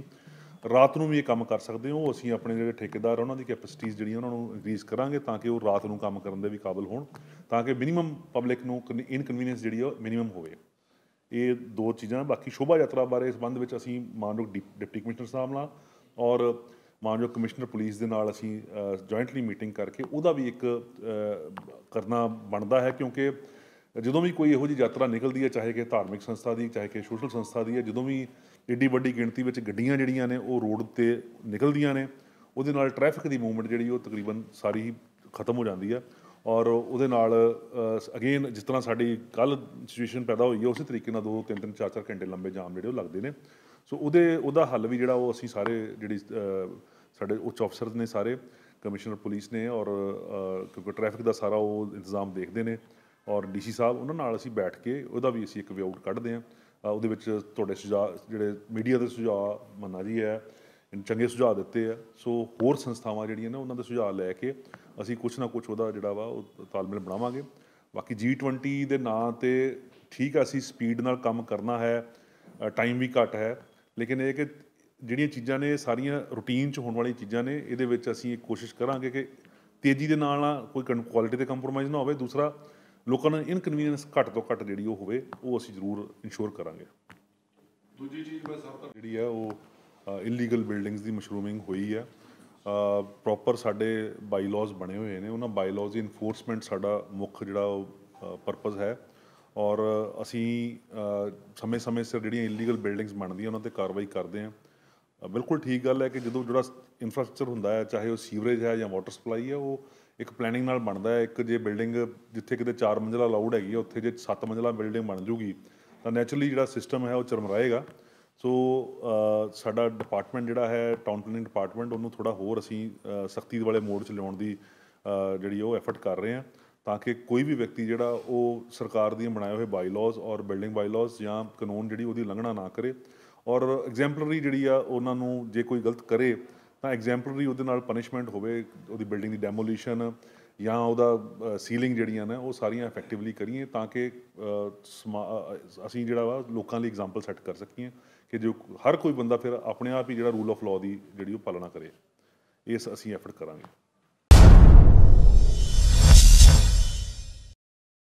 ਰਾਤ ਨੂੰ ਵੀ ਇਹ ਕੰਮ ਕਰ ਸਕਦੇ ਹੋ ਅਸੀਂ ਆਪਣੇ ਜਿਹੜੇ ਠੇਕੇਦਾਰ ਉਹਨਾਂ ਦੀ ਕੈਪੈਸਿਟੀਜ਼ ਜਿਹੜੀਆਂ ਉਹਨਾਂ ਨੂੰ ਇਨਕਰੀਜ਼ ਕਰਾਂਗੇ ਤਾਂ ਕਿ ਉਹ ਰਾਤ ਨੂੰ ਕੰਮ ਕਰਨ ਦੇ ਵੀ ਕਾਬਿਲ ਹੋਣ ਤਾਂ ਕਿ ਮਿਨੀਮਮ ਪਬਲਿਕ ਨੂੰ ਇਨਕਨਵੀਨੀਅੰਸ ਜਿਹੜੀ ਉਹ ਮਿਨੀਮਮ ਹੋਵੇ ਇਹ ਦੋ ਚੀਜ਼ਾਂ ਬਾਕੀ ਸ਼ੋਭਾ ਯਾਤਰਾ ਬਾਰੇ ਇਸ ਸੰਬੰਧ ਵਿੱਚ ਅਸੀਂ ਮਾਨਯੋਗ ਡਿਪਟੀ ਕਮਿਸ਼ਨਰ ਸਾਹਿਬ ਨਾਲ ਔਰ ਮਾਨਯੋਗ ਕਮਿਸ਼ਨਰ ਪੁਲਿਸ ਦੇ ਨਾਲ ਅਸੀਂ ਜੁਆਇੰਟਲੀ ਮੀਟਿੰਗ ਕਰਕੇ ਉਹਦਾ ਵੀ ਇੱਕ ਕਰਨਾ ਬਣਦਾ ਹੈ ਕਿਉਂਕਿ ਜਦੋਂ ਵੀ ਕੋਈ ਇਹੋ ਜਿਹੀ ਯਾਤਰਾ ਨਿਕਲਦੀ ਹੈ ਚਾਹੇ ਕਿ ਧਾਰਮਿਕ ਸੰਸਥਾ ਦੀ ਚਾਹੇ ਕਿ ਸੋਸ਼ਲ ਸੰਸਥਾ ਦੀ ਹੈ ਜਦੋਂ ਵੀ ਏਡੀ ਵੱਡੀ ਗਿਣਤੀ ਵਿੱਚ ਗੱਡੀਆਂ ਜਿਹੜੀਆਂ ਨੇ ਉਹ ਰੋਡ ਤੇ ਨਿਕਲਦੀਆਂ ਨੇ ਉਹਦੇ ਨਾਲ ਟ੍ਰੈਫਿਕ ਦੀ ਮੂਵਮੈਂਟ ਜਿਹੜੀ ਉਹ ਤਕਰੀਬਨ ਸਾਰੀ ਹੀ ਖਤਮ ਹੋ ਜਾਂਦੀ ਆ ਔਰ ਉਹਦੇ ਨਾਲ ਅਗੇਨ ਜਿਸ ਤਰ੍ਹਾਂ ਸਾਡੀ ਕੱਲ ਸਿਚੁਏਸ਼ਨ ਪੈਦਾ ਹੋਈ ਹੈ ਉਸੇ ਤਰੀਕੇ ਨਾਲ ਦੋ ਤਿੰਨ ਤਿੰਨ ਚਾਰ ਚਾਰ ਘੰਟੇ ਲੰਬੇ ਜਾਮ ਜਿਹੜੇ ਉਹ ਲੱਗਦੇ ਨੇ ਸੋ ਉਹਦੇ ਉਹਦਾ ਹੱਲ ਵੀ ਜਿਹੜਾ ਉਹ ਅਸੀਂ ਸਾਰੇ ਜਿਹੜੀ ਸਾਡੇ ਉੱਚ ਅਫਸਰਸ ਨੇ ਸਾਰੇ ਕਮਿਸ਼ਨਰ ਪੁਲਿਸ ਨੇ ਔਰ ਕਿਉਂਕਿ ਟ੍ਰੈਫਿਕ ਦਾ ਸਾਰਾ ਉਹ ਇੰਤਜ਼ਾਮ ਦੇਖਦੇ ਨੇ ਔਰ ਡੀਸੀ ਸਾਹਿਬ ਉਹਨਾਂ ਨਾਲ ਅਸੀਂ ਬੈਠ ਕੇ ਉਹਦਾ ਵੀ ਅਸੀਂ ਇੱਕ ਵੇ ਆਊਟ ਕੱਢਦੇ ਆਂ ਉਹਦੇ ਵਿੱਚ ਤੁਹਾਡੇ ਸੁਝਾਅ ਜਿਹੜੇ ਮੀਡੀਆ ਦੇ ਸੁਝਾਅ ਮੰਨਾ ਜੀ ਹੈ ਚੰਗੇ ਸੁਝਾਅ ਦਿੱਤੇ ਆ ਸੋ ਹੋਰ ਸੰਸਥਾਵਾਂ ਜਿਹੜੀਆਂ ਨੇ ਉਹਨਾਂ ਦੇ ਸੁਝਾਅ ਲੈ ਕੇ ਅਸੀਂ ਕੁਝ ਨਾ ਕੁਝ ਉਹਦਾ ਜਿਹੜਾ ਵਾ ਉਹ ਤਾਲਮੇਲ ਬਣਾਵਾਂਗੇ ਬਾਕੀ G20 ਦੇ ਨਾਂ ਤੇ ਠੀਕ ਆ ਅਸੀਂ ਸਪੀਡ ਨਾਲ ਕੰਮ ਕਰਨਾ ਹੈ ਟਾਈਮ ਵੀ ਘੱਟ ਹੈ ਲੇਕਿਨ ਇਹ ਕਿ ਜਿਹੜੀਆਂ ਚੀਜ਼ਾਂ ਨੇ ਸਾਰੀਆਂ ਰੁਟੀਨ 'ਚ ਹੋਣ ਵਾਲੀਆਂ ਚੀਜ਼ਾਂ ਨੇ ਇਹਦੇ ਵਿੱਚ ਅਸੀਂ ਕੋਸ਼ਿਸ਼ ਕਰਾਂਗੇ ਕਿ ਤੇਜ਼ੀ ਦੇ ਨਾਲ ਕੋਈ ਕੁਆਲਿਟੀ ਤੇ ਕੰਪਰੋਮਾਈਜ਼ ਨਾ ਹੋਵੇ ਦੂਸਰਾ ਲੋਕਾਂ ਨੂੰ ਇਨਕਨਵੀਨੀਅੰਸ ਘੱਟ ਤੋਂ ਘੱਟ ਜਿਹੜੀ ਉਹ ਹੋਵੇ ਉਹ ਅਸੀਂ ਜ਼ਰੂਰ ਇਨਸ਼ੋਰ ਕਰਾਂਗੇ ਦੂਜੀ ਚੀਜ਼ ਮੈਂ ਸਭ ਤੋਂ ਜਿਹੜੀ ਹੈ ਉਹ ਇਲੀਗਲ ਬਿਲਡਿੰਗਸ ਦੀ ਮਸ਼ਰੂਮਿੰਗ ਹੋਈ ਹੈ ਪ੍ਰੋਪਰ ਸਾਡੇ ਬਾਈਲਾਜ਼ ਬਣੇ ਹੋਏ ਨੇ ਉਹਨਾਂ ਬਾਈਲਾਜ਼ ਦੀ ਇਨਫੋਰਸਮੈਂਟ ਸਾਡਾ ਮੁੱਖ ਜਿਹੜਾ ਪਰਪਸ ਹੈ ਔਰ ਅਸੀਂ ਸਮੇਂ-ਸਮੇਂ ਸਿਰ ਜਿਹੜੀਆਂ ਇਲੀਗਲ ਬਿਲਡਿੰਗਸ ਬਣਦੀਆਂ ਉਹਨਾਂ ਤੇ ਕਾਰਵਾਈ ਕਰਦੇ ਹਾਂ ਬਿਲਕੁਲ ਠੀਕ ਗੱਲ ਹੈ ਕਿ ਜਦੋਂ ਜਿਹੜਾ ਇਨਫਰਾਸਟ੍ਰਕਚਰ ਹੁੰਦਾ ਹੈ ਚਾਹੇ ਉਹ ਸੀਵਰੇਜ ਹੈ ਜਾਂ ਵਾਟਰ ਸਪਲਾਈ ਹੈ ਉਹ ਇੱਕ ਪਲੈਨਿੰਗ ਨਾਲ ਬਣਦਾ ਹੈ ਇੱਕ ਜੇ ਬਿਲਡਿੰਗ ਜਿੱਥੇ ਕਿਤੇ 4 ਮੰਜ਼ਲਾ ਲਾਊਡ ਹੈਗੀ ਹੈ ਉੱਥੇ ਜੇ 7 ਮੰਜ਼ਲਾ ਬਿਲਡਿੰਗ ਬਣ ਜੂਗੀ ਤਾਂ ਨੇਚਰਲੀ ਜਿਹੜਾ ਸਿਸਟਮ ਹੈ ਉਹ ਚਰਮਰਾਏਗਾ ਸੋ ਸਾਡਾ ਡਿਪਾਰਟਮੈਂਟ ਜਿਹੜਾ ਹੈ ਟਾਊਨ ਪਲੈਨਿੰਗ ਡਿਪਾਰਟਮੈਂਟ ਉਹਨੂੰ ਥੋੜਾ ਹੋਰ ਅਸੀਂ ਸਖਤੀ ਵਾਲੇ ਮੋੜ 'ਚ ਲਿਆਉਣ ਦੀ ਜਿਹੜੀ ਉਹ ਐਫਰਟ ਕਰ ਰਹੇ ਹਾਂ ਤਾਂ ਕਿ ਕੋਈ ਵੀ ਵਿਅਕਤੀ ਜਿਹੜਾ ਉਹ ਸਰਕਾਰ ਦੀਆਂ ਬਣਾਏ ਹੋਏ ਬਾਈਲਾਜ਼ ਔਰ ਬਿਲਡਿੰਗ ਬਾਈਲਾਜ਼ ਜਾਂ ਕਾਨੂੰਨ ਜਿਹੜੀ ਉਹਦੀ ਲੰਘਣਾ ਨਾ ਕਰੇ ਔਰ ਐਗਜ਼ੈਂਪਲਰੀ ਜਿਹੜੀ ਆ ਉਹਨਾਂ ਨੂੰ ਜੇ ਕੋਈ ਗਲਤ ਕਰੇ ਤਾਂ ਐਗਜ਼ੈਂਪਲਰੀ ਉਹਦੇ ਨਾਲ ਪਨਿਸ਼ਮੈਂਟ ਹੋਵੇ ਉਹਦੀ ਬਿਲਡਿੰਗ ਦੀ ਡੈਮੋਲੀਸ਼ਨ ਜਾਂ ਉਹਦਾ ਸੀਲਿੰਗ ਜਿਹੜੀਆਂ ਨੇ ਉਹ ਸਾਰੀਆਂ ਇਫੈਕਟਿਵਲੀ ਕਰੀਏ ਤਾਂ ਕਿ ਅਸੀਂ ਜਿਹੜਾ ਵਾ ਲੋਕਾਂ ਲਈ ਐਗਜ਼ਾਮਪਲ ਸੈੱਟ ਕਰ ਸਕੀਏ ਕਿ ਜੋ ਹਰ ਕੋਈ ਬੰਦਾ ਫਿਰ ਆਪਣੇ ਆਪ ਹੀ ਜਿਹੜਾ ਰੂਲ ਆਫ ਲਾਅ ਦੀ ਜਿਹੜੀ ਉਹ ਪਾਲਣਾ ਕਰੇ ਇਸ ਅਸੀਂ ਐਫਰਟ ਕਰਾਂਗੇ